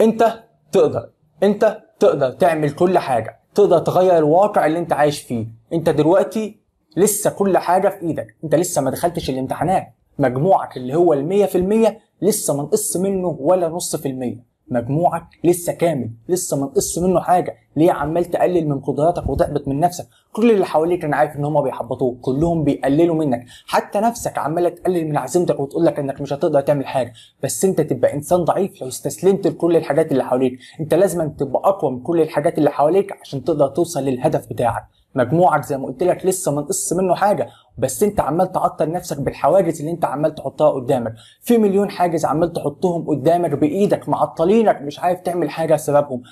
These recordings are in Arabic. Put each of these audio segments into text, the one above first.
انت تقدر انت تقدر تعمل كل حاجه تقدر تغير الواقع اللي انت عايش فيه انت دلوقتي لسه كل حاجه في ايدك انت لسه ما دخلتش الامتحانات مجموعك اللي هو في 100% لسه منقص منه ولا نص في المية مجموعك لسه كامل لسه ما نقص منه حاجه ليه عمال تقلل من قدراتك وتحبط من نفسك كل اللي حواليك انا عارف ان هم بيحبطوك كلهم بيقللوا منك حتى نفسك عماله تقلل من عزيمتك وتقول لك انك مش هتقدر تعمل حاجه بس انت تبقى انسان ضعيف لو استسلمت لكل الحاجات اللي حواليك انت لازم تبقى اقوى من كل الحاجات اللي حواليك عشان تقدر توصل للهدف بتاعك مجموعك زي ما قلت لك لسه ما نقص منه حاجه بس انت عمال تعطل نفسك بالحواجز اللي انت عمال تحطها قدامك في مليون حاجز عمال تحطهم قدامك بايدك معطلينك مش عارف تعمل حاجه سببهم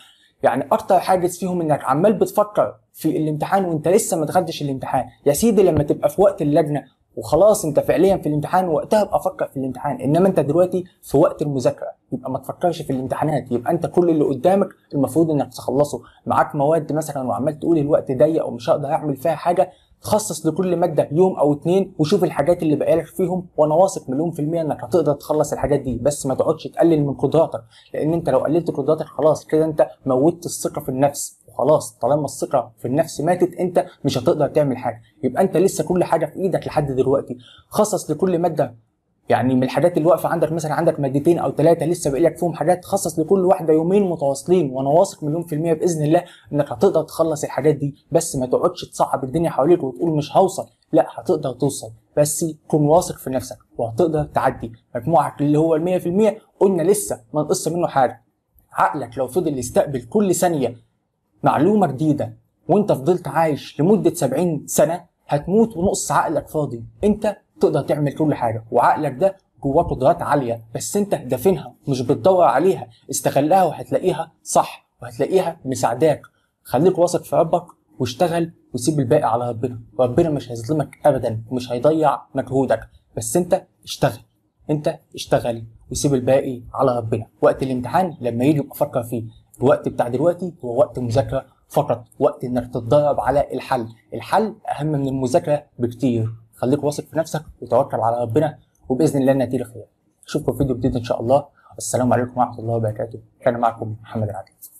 يعني اكتر حاجز فيهم انك عمال بتفكر في الامتحان وانت لسه ما تغدش الامتحان يا سيدي لما تبقى في وقت اللجنه وخلاص انت فعليا في الامتحان وقتها ابقى افكر في الامتحان انما انت دلوقتي في وقت المذاكره يبقى ما تفكرش في الامتحانات يبقى انت كل اللي قدامك المفروض انك تخلصه معاك مواد مثلا وعمال تقول الوقت ضيق ومش هقدر اعمل فيها حاجه خصص لكل ماده يوم او اتنين وشوف الحاجات اللي بقالك فيهم وانا واثق مليون في الميه انك هتقدر تخلص الحاجات دي بس ما تقعدش تقلل من قدراتك لان انت لو قللت قدراتك خلاص كده انت موتت الثقه في النفس خلاص طالما الثقه في النفس ماتت انت مش هتقدر تعمل حاجه يبقى انت لسه كل حاجه في ايدك لحد دلوقتي خصص لكل ماده يعني من الحاجات اللي واقفه عندك مثلا عندك مادتين او ثلاثه لسه باقي لك فيهم حاجات خصص لكل واحده يومين متواصلين وانا واثق مليون في الميه باذن الله انك هتقدر تخلص الحاجات دي بس ما تقعدش تصعب الدنيا حواليك وتقول مش هوصل لا هتقدر توصل بس كن واثق في نفسك وهتقدر تعدي مجموعك اللي هو ال 100% قلنا لسه ما نقص منه حاجه عقلك لو فضل يستقبل كل ثانيه معلومة جديدة وانت فضلت عايش لمدة 70 سنة هتموت ونقص عقلك فاضي انت تقدر تعمل كل حاجة وعقلك ده جواه قدرات عالية بس انت دافنها مش بتدور عليها استغلها وهتلاقيها صح وهتلاقيها مساعداك خليك واثق في ربك واشتغل وسيب الباقي على ربنا ربنا مش هيظلمك ابدا ومش هيضيع مجهودك بس انت اشتغل انت اشتغل وسيب الباقي على ربنا وقت الامتحان لما يجي افكر فيه الوقت بتاع دلوقتي هو وقت مذاكره فقط وقت انك تتدرب على الحل الحل اهم من المذاكره بكتير خليك واثق في نفسك وتوكل على ربنا وباذن الله النتيجه خير اشوفكم في فيديو جديد ان شاء الله السلام عليكم ورحمه الله وبركاته كان معكم محمد العدل